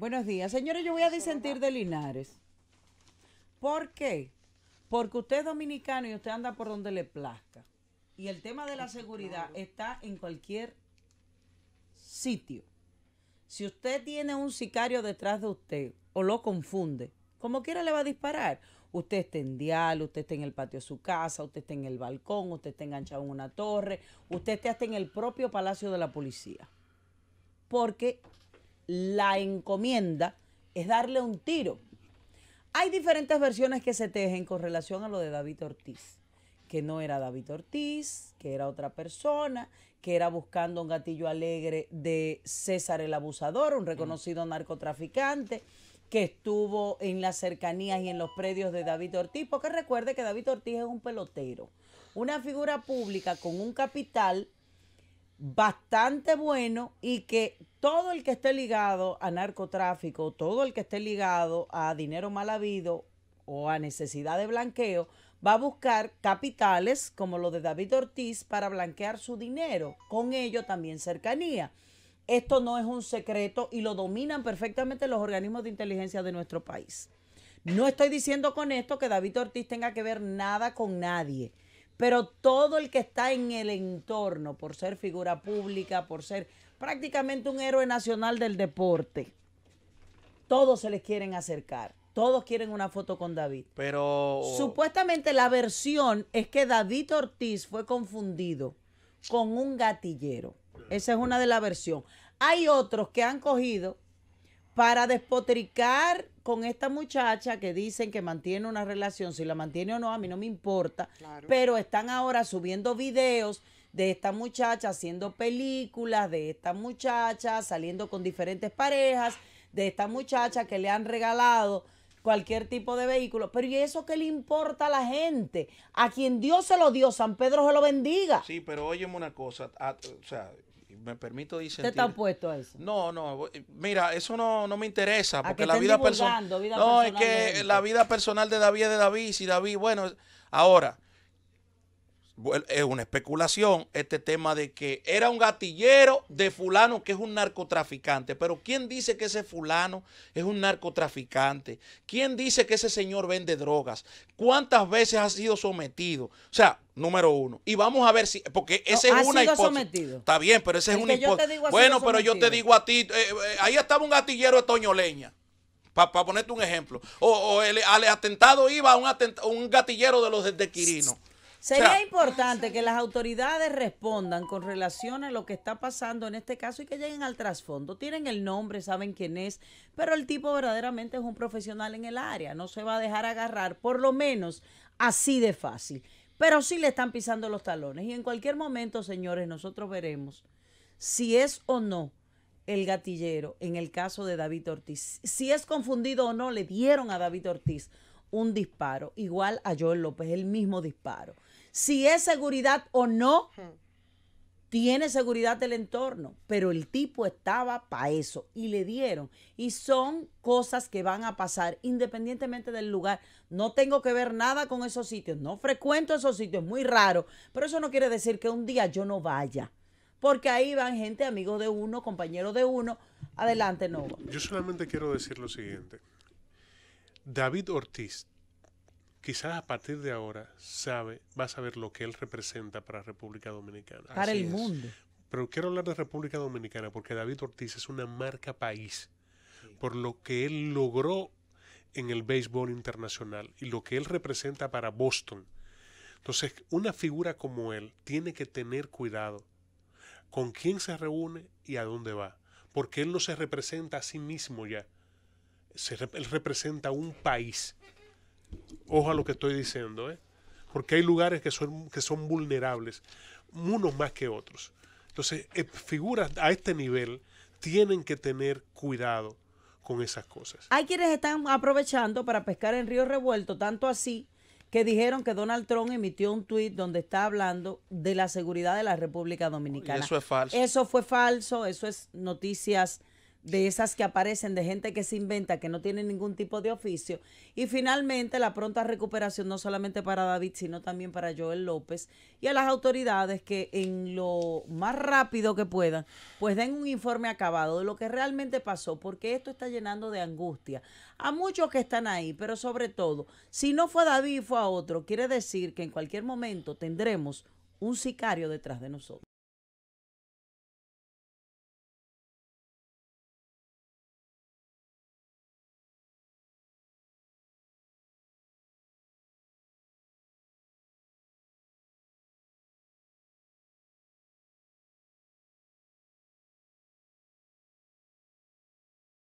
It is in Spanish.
Buenos días. Señores, yo voy a disentir de Linares. ¿Por qué? Porque usted es dominicano y usted anda por donde le plazca. Y el tema de la seguridad está en cualquier sitio. Si usted tiene un sicario detrás de usted o lo confunde, como quiera le va a disparar. Usted está en dial, usted está en el patio de su casa, usted está en el balcón, usted está enganchado en una torre, usted está hasta en el propio palacio de la policía. Porque la encomienda es darle un tiro. Hay diferentes versiones que se tejen con relación a lo de David Ortiz, que no era David Ortiz, que era otra persona, que era buscando un gatillo alegre de César el Abusador, un reconocido narcotraficante que estuvo en las cercanías y en los predios de David Ortiz, porque recuerde que David Ortiz es un pelotero, una figura pública con un capital bastante bueno y que todo el que esté ligado a narcotráfico, todo el que esté ligado a dinero mal habido o a necesidad de blanqueo, va a buscar capitales como lo de David Ortiz para blanquear su dinero, con ello también cercanía. Esto no es un secreto y lo dominan perfectamente los organismos de inteligencia de nuestro país. No estoy diciendo con esto que David Ortiz tenga que ver nada con nadie pero todo el que está en el entorno, por ser figura pública, por ser prácticamente un héroe nacional del deporte, todos se les quieren acercar. Todos quieren una foto con David. Pero. Supuestamente la versión es que David Ortiz fue confundido con un gatillero. Esa es una de las versiones. Hay otros que han cogido para despotricar con esta muchacha que dicen que mantiene una relación, si la mantiene o no, a mí no me importa, pero están ahora subiendo videos de esta muchacha haciendo películas, de esta muchacha saliendo con diferentes parejas, de esta muchacha que le han regalado cualquier tipo de vehículo. Pero ¿y eso qué le importa a la gente? A quien Dios se lo dio, San Pedro se lo bendiga. Sí, pero óyeme una cosa, o sea, me permito decir. ¿Usted está puesto a eso? No, no. Mira, eso no, no me interesa. Porque la vida, personal. No, es que la vida personal de David es de David. Si David, bueno, ahora es una especulación este tema de que era un gatillero de fulano que es un narcotraficante. Pero ¿quién dice que ese fulano es un narcotraficante? ¿Quién dice que ese señor vende drogas? ¿Cuántas veces ha sido sometido? O sea, número uno. Y vamos a ver si, porque esa es una hipótesis. Está bien, pero esa es una hipótesis. Bueno, pero yo te digo a ti, eh, eh, ahí estaba un gatillero de Toño Leña. Para ponerte un ejemplo. O, el, al atentado iba un, un gatillero de los de Quirino. Sería importante que las autoridades respondan con relación a lo que está pasando en este caso y que lleguen al trasfondo. Tienen el nombre, saben quién es, pero el tipo verdaderamente es un profesional en el área, no se va a dejar agarrar, por lo menos así de fácil. Pero sí le están pisando los talones y en cualquier momento, señores, nosotros veremos si es o no el gatillero en el caso de David Ortiz. Si es confundido o no, le dieron a David Ortiz un disparo, igual a Joel López, el mismo disparo si es seguridad o no, tiene seguridad del entorno, pero el tipo estaba para eso y le dieron. Y son cosas que van a pasar independientemente del lugar. No tengo que ver nada con esos sitios, no frecuento esos sitios, muy raro, pero eso no quiere decir que un día yo no vaya. Porque ahí van gente, amigos de uno, compañeros de uno. Adelante, no. Yo solamente quiero decir lo siguiente. David Ortiz quizás a partir de ahora sabe, va a saber lo que él representa para República Dominicana. Para el mundo. Pero quiero hablar de República Dominicana porque David Ortiz es una marca país por lo que él logró en el béisbol internacional y lo que él representa para Boston. Entonces, una figura como él tiene que tener cuidado con quién se reúne y a dónde va, porque él no se representa a sí mismo ya, se, él representa un país Ojo a lo que estoy diciendo, ¿eh? porque hay lugares que son, que son vulnerables, unos más que otros. Entonces, eh, figuras a este nivel tienen que tener cuidado con esas cosas. Hay quienes están aprovechando para pescar en río revuelto, tanto así que dijeron que Donald Trump emitió un tuit donde está hablando de la seguridad de la República Dominicana. eso es falso. Eso fue falso, eso es noticias de esas que aparecen, de gente que se inventa, que no tiene ningún tipo de oficio. Y finalmente, la pronta recuperación, no solamente para David, sino también para Joel López y a las autoridades que en lo más rápido que puedan, pues den un informe acabado de lo que realmente pasó, porque esto está llenando de angustia a muchos que están ahí, pero sobre todo, si no fue David, fue a otro, quiere decir que en cualquier momento tendremos un sicario detrás de nosotros.